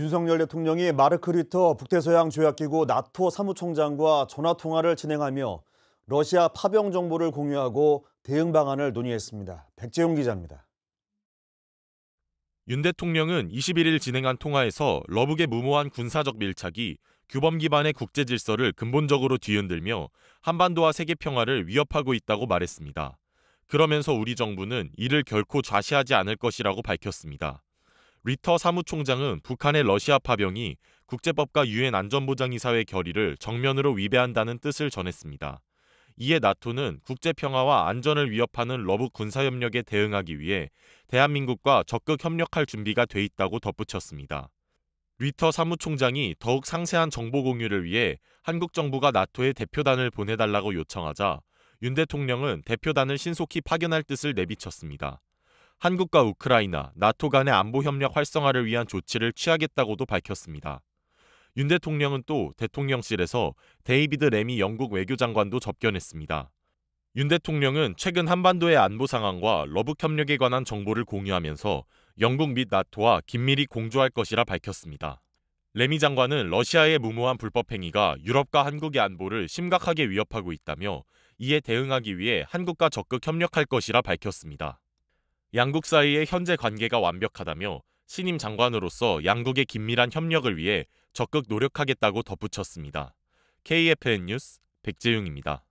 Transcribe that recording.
윤석열 대통령이 마르크 리터 북대서양 조약기구 나토 사무총장과 전화통화를 진행하며 러시아 파병 정보를 공유하고 대응 방안을 논의했습니다. 백재용 기자입니다. 윤 대통령은 21일 진행한 통화에서 러북의 무모한 군사적 밀착이 규범 기반의 국제 질서를 근본적으로 뒤흔들며 한반도와 세계 평화를 위협하고 있다고 말했습니다. 그러면서 우리 정부는 이를 결코 좌시하지 않을 것이라고 밝혔습니다. 리터 사무총장은 북한의 러시아 파병이 국제법과 유엔 안전보장이사회 결의를 정면으로 위배한다는 뜻을 전했습니다. 이에 나토는 국제 평화와 안전을 위협하는 러브 군사협력에 대응하기 위해 대한민국과 적극 협력할 준비가 돼 있다고 덧붙였습니다. 리터 사무총장이 더욱 상세한 정보 공유를 위해 한국 정부가 나토에 대표단을 보내달라고 요청하자 윤 대통령은 대표단을 신속히 파견할 뜻을 내비쳤습니다. 한국과 우크라이나, 나토 간의 안보 협력 활성화를 위한 조치를 취하겠다고도 밝혔습니다. 윤 대통령은 또 대통령실에서 데이비드 레미 영국 외교장관도 접견했습니다. 윤 대통령은 최근 한반도의 안보 상황과 러브 협력에 관한 정보를 공유하면서 영국 및 나토와 긴밀히 공조할 것이라 밝혔습니다. 레미 장관은 러시아의 무모한 불법 행위가 유럽과 한국의 안보를 심각하게 위협하고 있다며 이에 대응하기 위해 한국과 적극 협력할 것이라 밝혔습니다. 양국 사이의 현재 관계가 완벽하다며 신임 장관으로서 양국의 긴밀한 협력을 위해 적극 노력하겠다고 덧붙였습니다. KFN 뉴스 백재용입니다.